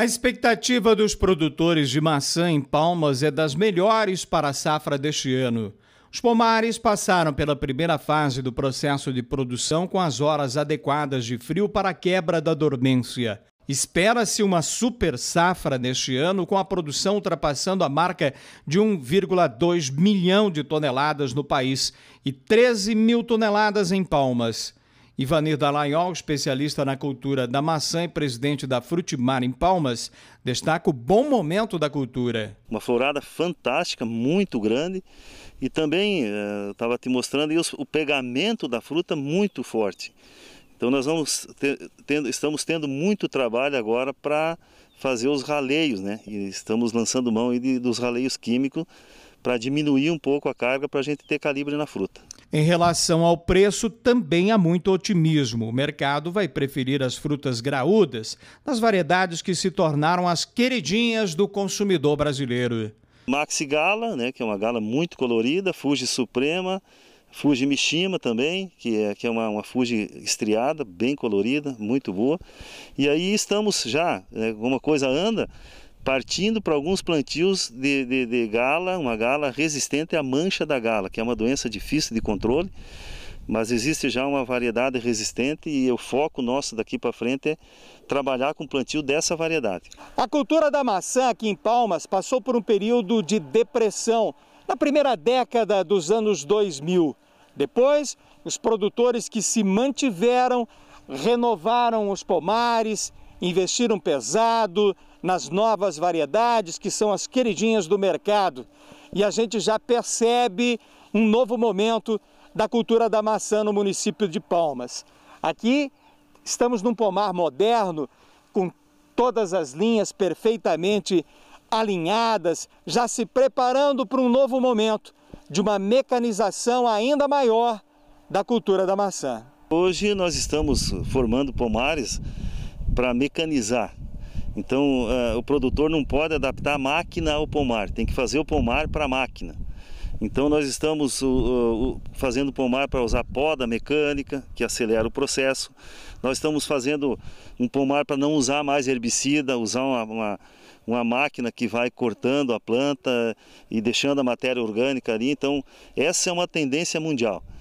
A expectativa dos produtores de maçã em Palmas é das melhores para a safra deste ano. Os pomares passaram pela primeira fase do processo de produção com as horas adequadas de frio para a quebra da dormência. Espera-se uma super safra neste ano, com a produção ultrapassando a marca de 1,2 milhão de toneladas no país e 13 mil toneladas em Palmas. Ivanir Dallagnol, especialista na cultura da maçã e presidente da Frutimar em Palmas, destaca o bom momento da cultura. Uma florada fantástica, muito grande. E também, estava eh, te mostrando, os, o pegamento da fruta muito forte. Então nós vamos ter, tendo, estamos tendo muito trabalho agora para fazer os raleios, né? E estamos lançando mão de, dos raleios químicos para diminuir um pouco a carga para a gente ter calibre na fruta. Em relação ao preço, também há muito otimismo. O mercado vai preferir as frutas graúdas, das variedades que se tornaram as queridinhas do consumidor brasileiro. Maxi Gala, né, que é uma gala muito colorida, Fuji Suprema, Fuji Mishima também, que é, que é uma, uma Fuji estriada, bem colorida, muito boa. E aí estamos já, né, alguma coisa anda, partindo para alguns plantios de, de, de, gala, uma gala resistente à mancha da gala, que é uma doença difícil de controle, mas existe já uma variedade resistente e o foco nosso daqui para frente é trabalhar com plantio dessa variedade. A cultura da maçã aqui em Palmas passou por um período de depressão na primeira década dos anos 2000. Depois, os produtores que se mantiveram renovaram os pomares, investiram pesado nas novas variedades que são as queridinhas do mercado. E a gente já percebe um novo momento da cultura da maçã no município de Palmas. Aqui estamos num pomar moderno, com todas as linhas perfeitamente alinhadas, já se preparando para um novo momento de uma mecanização ainda maior da cultura da maçã. Hoje nós estamos formando pomares para mecanizar. Então uh, o produtor não pode adaptar a máquina ao pomar, tem que fazer o pomar para a máquina. Então nós estamos uh, uh, fazendo pomar para usar poda mecânica, que acelera o processo. Nós estamos fazendo um pomar para não usar mais herbicida, usar uma, uma, uma, máquina que vai cortando a planta e deixando a matéria orgânica ali. Então essa é uma tendência mundial.